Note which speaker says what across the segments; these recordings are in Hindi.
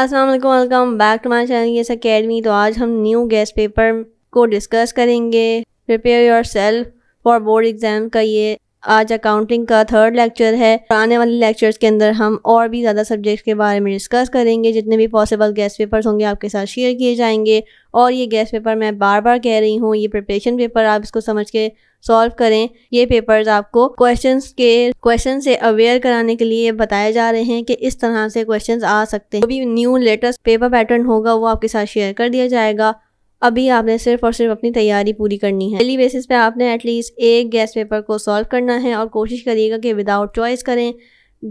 Speaker 1: अस्सलाम वालेकुम welcome back to my channel S academy तो आज हम न्यू गैस पेपर को डिस्कस करेंगे prepare yourself for board exam का ये आज अकाउंटिंग का थर्ड लेक्चर है और आने वाले लेक्चर्स के अंदर हम और भी ज़्यादा सब्जेक्ट्स के बारे में डिस्कस करेंगे जितने भी पॉसिबल गेस्ट पेपर्स होंगे आपके साथ शेयर किए जाएंगे और ये गेस्ट पेपर मैं बार बार कह रही हूँ ये प्रिपरेशन पेपर आप इसको समझ के सॉल्व करें ये पेपर्स आपको क्वेश्चंस के क्वेश्चन से अवेयर कराने के लिए बताए जा रहे हैं कि इस तरह से क्वेश्चंस आ सकते हैं जो भी न्यू लेटेस्ट पेपर पैटर्न होगा वो आपके साथ शेयर कर दिया जाएगा अभी आपने सिर्फ और सिर्फ अपनी तैयारी पूरी करनी है डेली बेसिस पे आपने एटलीस्ट एक गैस पेपर को सॉल्व करना है और कोशिश करिएगा कि विदाउट चॉइस करें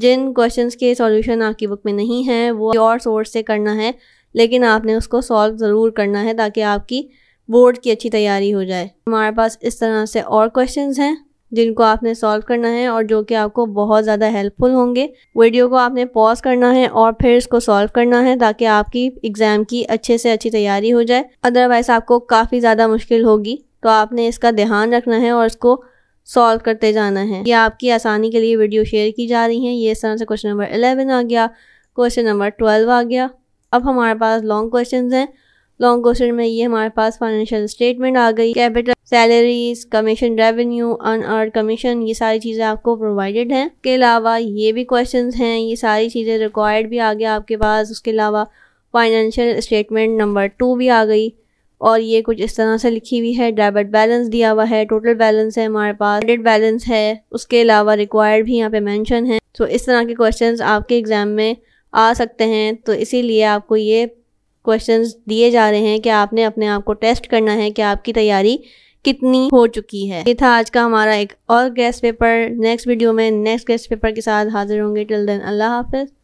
Speaker 1: जिन क्वेश्चंस के सॉल्यूशन आपकी बुक में नहीं है वो और सोर्स से करना है लेकिन आपने उसको सॉल्व ज़रूर करना है ताकि आपकी बोर्ड की अच्छी तैयारी हो जाए हमारे पास इस तरह से और क्वेश्चन हैं जिनको आपने सॉल्व करना है और जो कि आपको बहुत ज़्यादा हेल्पफुल होंगे वीडियो को आपने पॉज करना है और फिर इसको सॉल्व करना है ताकि आपकी एग्ज़ाम की अच्छे से अच्छी तैयारी हो जाए अदरवाइज़ आपको काफ़ी ज़्यादा मुश्किल होगी तो आपने इसका ध्यान रखना है और इसको सॉल्व करते जाना है ये आपकी आसानी के लिए वीडियो शेयर की जा रही हैं ये इस तरह से क्वेश्चन नंबर एलेवन आ गया क्वेश्चन नंबर ट्वेल्व आ गया अब हमारे पास लॉन्ग क्वेश्चन हैं लॉन्ग क्वेश्चन में ये हमारे पास फाइनेंशियल स्टेटमेंट आ गई capital salaries commission revenue unearned commission ये सारी चीज़ें आपको प्रोवाइडेड हैं उसके अलावा ये भी क्वेश्चन हैं ये सारी चीज़ें रिक्वायर्ड भी आ गया आपके पास उसके अलावा फाइनेंशियल स्टेटमेंट नंबर टू भी आ गई और ये कुछ इस तरह से लिखी हुई है डेबिट बैलेंस दिया हुआ है टोटल बैलेंस है हमारे पास क्रेडिट बैलेंस है उसके अलावा रिक्वायर्ड भी यहाँ पे मेंशन है तो इस तरह के क्वेश्चंस आपके एग्ज़ाम में आ सकते हैं तो इसीलिए आपको ये क्वेश्चंस दिए जा रहे हैं कि आपने अपने आप को टेस्ट करना है कि आपकी तैयारी कितनी हो चुकी है ये था आज का हमारा एक और गेस्ट पेपर नेक्स्ट वीडियो में नेक्स्ट गेस्ट पेपर के साथ हाजिर होंगे टिल देन अल्लाह हाफिज़